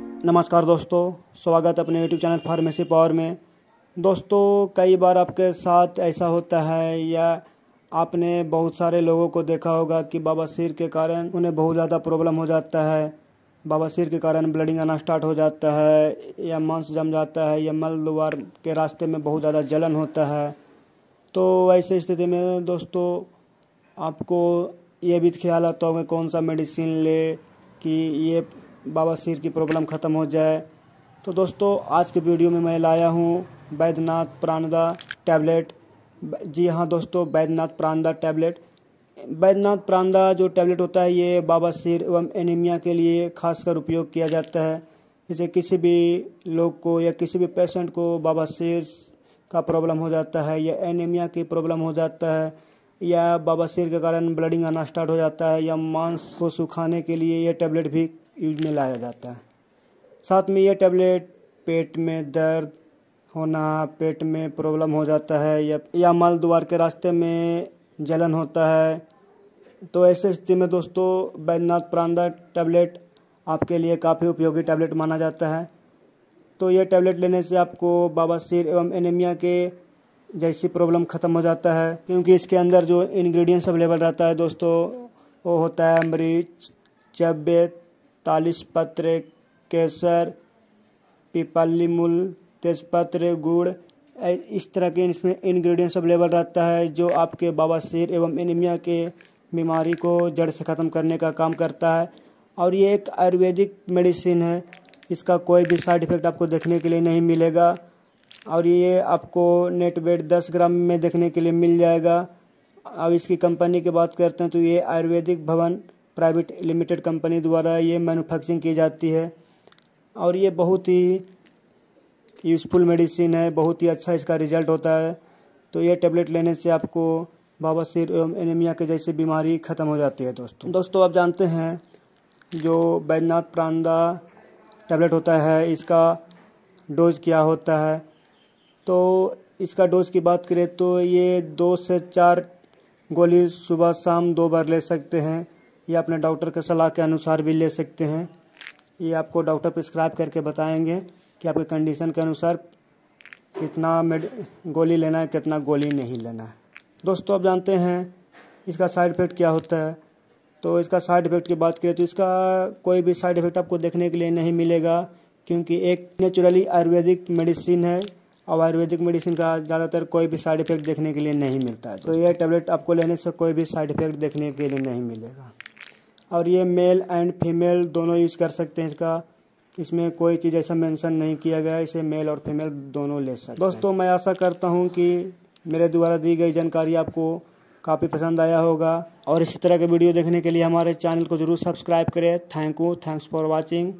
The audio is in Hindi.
नमस्कार दोस्तों स्वागत अपने यूट्यूब चैनल फार्मेसी पावर में दोस्तों कई बार आपके साथ ऐसा होता है या आपने बहुत सारे लोगों को देखा होगा कि बाबा सिर के कारण उन्हें बहुत ज़्यादा प्रॉब्लम हो जाता है बाबा सिर के कारण ब्लडिंग आना स्टार्ट हो जाता है या मांस जम जाता है या मल दुवार के रास्ते में बहुत ज़्यादा जलन होता है तो ऐसी स्थिति में दोस्तों आपको ये भी ख्याल आता होगा कौन सा मेडिसिन ले कि ये बाबा शिर की प्रॉब्लम ख़त्म हो जाए तो दोस्तों आज के वीडियो में मैं लाया हूँ बैद्यनाथ प्राणदा टैबलेट जी हाँ दोस्तों बैद्यनाथ प्राणदा टैबलेट बैद्यनाथ प्राणदा जो टैबलेट होता है ये बाबा शिर एवं एनीमिया के लिए खासकर उपयोग किया जाता है जैसे किसी भी लोग को या किसी भी पेशेंट को बाबा शिर का प्रॉब्लम हो जाता है या एनीमिया की प्रॉब्लम हो जाता है या बाबा शिर के कारण ब्लडिंग आना स्टार्ट हो जाता है या मांस को सुखाने के लिए यह टैबलेट भी यूज में लाया जाता है साथ में यह टैबलेट पेट में दर्द होना पेट में प्रॉब्लम हो जाता है या या मल द्वार के रास्ते में जलन होता है तो ऐसे स्थिति में दोस्तों बैद्यनाथ प्रांदा टैबलेट आपके लिए काफ़ी उपयोगी टैबलेट माना जाता है तो यह टैबलेट लेने से आपको बाबा सिर एवं एनीमिया के जैसी प्रॉब्लम ख़त्म हो जाता है क्योंकि इसके अंदर जो इंग्रेडिएंट्स अवेलेबल रहता है दोस्तों वो होता है मरीच चबेत तालिसपत्र केसर पिपली मूल तेजपत्र गुड़ इस तरह के इसमें इन्ग्रीडियंट्स अवेलेबल रहता है जो आपके बाबा बवासीर एवं एनीमिया के बीमारी को जड़ से ख़त्म करने का काम करता है और ये एक आयुर्वेदिक मेडिसिन है इसका कोई भी साइड इफ़ेक्ट आपको देखने के लिए नहीं मिलेगा और ये आपको नेट वेट दस ग्राम में देखने के लिए मिल जाएगा अब इसकी कंपनी की बात करते हैं तो ये आयुर्वेदिक भवन प्राइवेट लिमिटेड कंपनी द्वारा ये मैन्युफैक्चरिंग की जाती है और ये बहुत ही यूज़फुल मेडिसिन है बहुत ही अच्छा इसका रिजल्ट होता है तो ये टेबलेट लेने से आपको बाबा सिर एवं एनीमिया के जैसी बीमारी ख़त्म हो जाती है दोस्तों दोस्तों आप जानते हैं जो बैद्यनाथ प्रांदा टैबलेट होता है इसका डोज क्या होता है तो इसका डोज की बात करें तो ये दो से चार गोली सुबह शाम दो बार ले सकते हैं ये अपने डॉक्टर के सलाह के अनुसार भी ले सकते हैं ये आपको डॉक्टर प्रिस्क्राइब करके बताएंगे कि आपके कंडीशन के अनुसार कितना मेड गोली लेना है कितना गोली नहीं लेना है दोस्तों आप जानते हैं इसका साइड इफ़ेक्ट क्या होता है तो इसका साइड इफ़ेक्ट की बात करें तो इसका कोई भी साइड इफ़ेक्ट आपको देखने के लिए नहीं मिलेगा क्योंकि एक नेचुरली आयुर्वेदिक मेडिसिन है और आयुर्वेदिक मेडिसिन का ज़्यादातर कोई भी साइड इफ़ेक्ट देखने के लिए नहीं मिलता है तो यह टेबलेट आपको लेने से कोई भी साइड इफ़ेक्ट देखने के लिए नहीं मिलेगा और ये मेल एंड फीमेल दोनों यूज कर सकते हैं इसका इसमें कोई चीज़ ऐसा मेंशन नहीं किया गया इसे मेल और फीमेल दोनों ले सकते हैं दोस्तों मैं आशा करता हूँ कि मेरे द्वारा दी गई जानकारी आपको काफ़ी पसंद आया होगा और इसी तरह के वीडियो देखने के लिए हमारे चैनल को जरूर सब्सक्राइब करें thank you thanks for watching